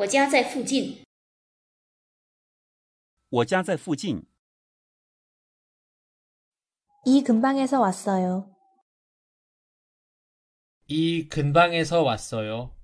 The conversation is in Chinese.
我家在附近。我家在附近。이근방에서왔어 요。 이근방에서왔어 요。